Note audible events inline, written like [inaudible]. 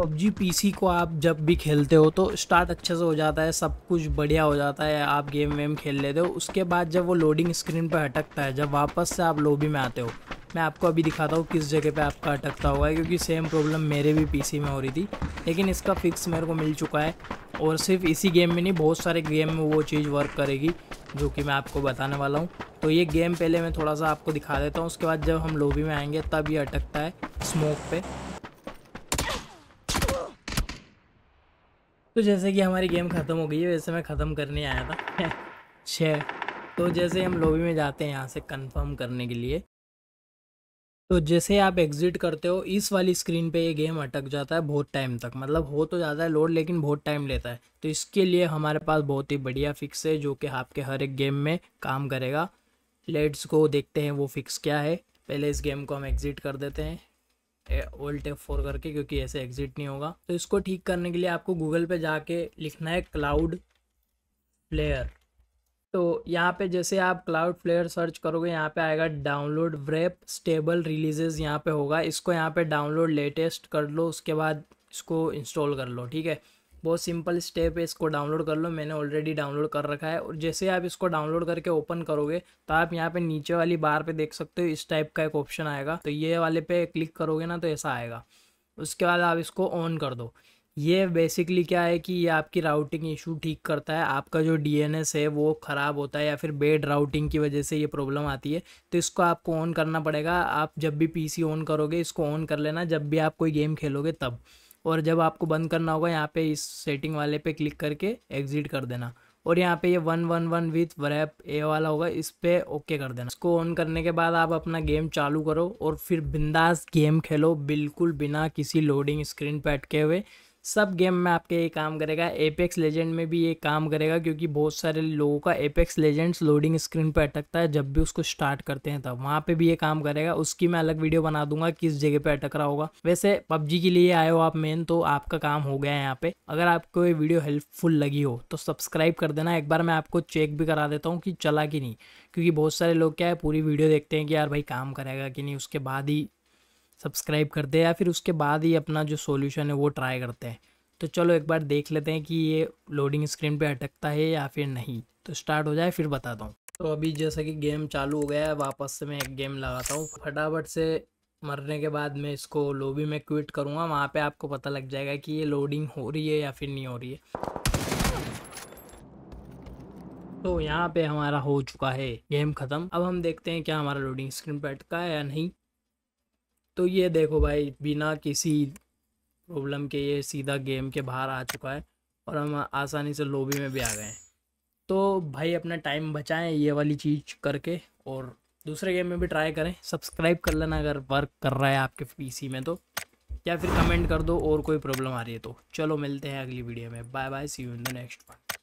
PUBG PC को आप जब भी खेलते हो तो स्टार्ट अच्छे से हो जाता है सब कुछ बढ़िया हो जाता है आप गेम वेम खेल लेते हो उसके बाद जब वो लोडिंग स्क्रीन पर अटकता है जब वापस से आप लोबी में आते हो मैं आपको अभी दिखाता हूँ किस जगह पे आपका अटकता हुआ है क्योंकि सेम प्रॉब्लम मेरे भी पीसी में हो रही थी लेकिन इसका फिक्स मेरे को मिल चुका है और सिर्फ इसी गेम में नहीं बहुत सारे गेम में वो चीज़ वर्क करेगी जो कि मैं आपको बताने वाला हूँ तो ये गेम पहले मैं थोड़ा सा आपको दिखा देता हूँ उसके बाद जब हम लोबी में आएंगे तब ये अटकता है स्मोक पर तो जैसे कि हमारी गेम ख़त्म हो गई है वैसे मैं ख़त्म करने आया था [laughs] छः तो जैसे हम लॉबी में जाते हैं यहाँ से कंफर्म करने के लिए तो जैसे आप एग्ज़िट करते हो इस वाली स्क्रीन पे ये गेम अटक जाता है बहुत टाइम तक मतलब हो तो ज़्यादा है लोड लेकिन बहुत टाइम लेता है तो इसके लिए हमारे पास बहुत ही बढ़िया फिक्स है जो कि आपके हर एक गेम में काम करेगा लेट्स को देखते हैं वो फिक्स क्या है पहले इस गेम को हम एग्ज़िट कर देते हैं ओल्ट एफ फोर करके क्योंकि ऐसे एग्जिट नहीं होगा तो इसको ठीक करने के लिए आपको गूगल पे जाके लिखना है क्लाउड फ्लेयर तो यहाँ पे जैसे आप क्लाउड फ्लेयर सर्च करोगे यहाँ पे आएगा डाउनलोड व्रेप स्टेबल रिलीजेज यहाँ पे होगा इसको यहाँ पे डाउनलोड लेटेस्ट कर लो उसके बाद इसको इंस्टॉल कर लो ठीक है बहुत सिंपल स्टेप है इसको डाउनलोड कर लो मैंने ऑलरेडी डाउनलोड कर रखा है और जैसे आप इसको डाउनलोड करके ओपन करोगे तो आप यहाँ पे नीचे वाली बार पे देख सकते हो इस टाइप का एक ऑप्शन आएगा तो ये वाले पे क्लिक करोगे ना तो ऐसा आएगा उसके बाद आप इसको ऑन कर दो ये बेसिकली क्या है कि ये आपकी राउटिंग इशू ठीक करता है आपका जो डी है वो ख़राब होता है या फिर बेड राउटिंग की वजह से ये प्रॉब्लम आती है तो इसको आपको ऑन करना पड़ेगा आप जब भी पी ऑन करोगे इसको ऑन कर लेना जब भी आप कोई गेम खेलोगे तब और जब आपको बंद करना होगा यहाँ पे इस सेटिंग वाले पे क्लिक करके एग्जिट कर देना और यहाँ पे ये वन वन वन विथ रैप ए वाला होगा इस पर ओके कर देना इसको ऑन करने के बाद आप अपना गेम चालू करो और फिर बिंदास गेम खेलो बिल्कुल बिना किसी लोडिंग स्क्रीन पे अटके हुए सब गेम में आपके ये काम करेगा एपेक्स लेजेंड में भी ये काम करेगा क्योंकि बहुत सारे लोगों का एपेक्स लेजेंड्स लोडिंग स्क्रीन पर अटकता है जब भी उसको स्टार्ट करते हैं तब वहाँ पे भी ये काम करेगा उसकी मैं अलग वीडियो बना दूंगा किस जगह पे अटक रहा होगा वैसे पबजी के लिए आए हो आप मेन तो आपका काम हो गया है यहाँ पे अगर आपको ये वीडियो हेल्पफुल लगी हो तो सब्सक्राइब कर देना एक बार मैं आपको चेक भी करा देता हूँ कि चला कि नहीं क्योंकि बहुत सारे लोग क्या है पूरी वीडियो देखते हैं कि यार भाई काम करेगा कि नहीं उसके बाद ही सब्सक्राइब करते हैं या फिर उसके बाद ही अपना जो सोल्यूशन है वो ट्राई करते हैं तो चलो एक बार देख लेते हैं कि ये लोडिंग स्क्रीन पे अटकता है या फिर नहीं तो स्टार्ट हो जाए फिर बताता हूँ तो अभी जैसा कि गेम चालू हो गया है वापस से मैं एक गेम लगाता हूँ फटाफट से मरने के बाद मैं इसको लोबी में क्विट करूँगा वहाँ पर आपको पता लग जाएगा कि ये लोडिंग हो रही है या फिर नहीं हो रही है तो यहाँ पे हमारा हो चुका है गेम खत्म अब हम देखते हैं क्या हमारा लोडिंग स्क्रीन पे अटका है या नहीं तो ये देखो भाई बिना किसी प्रॉब्लम के ये सीधा गेम के बाहर आ चुका है और हम आसानी से लॉबी में भी आ गए हैं तो भाई अपना टाइम बचाएं ये वाली चीज़ करके और दूसरे गेम में भी ट्राई करें सब्सक्राइब कर लेना अगर वर्क कर रहा है आपके पीसी में तो या फिर कमेंट कर दो और कोई प्रॉब्लम आ रही है तो चलो मिलते हैं अगली वीडियो में bye bye see you in the next part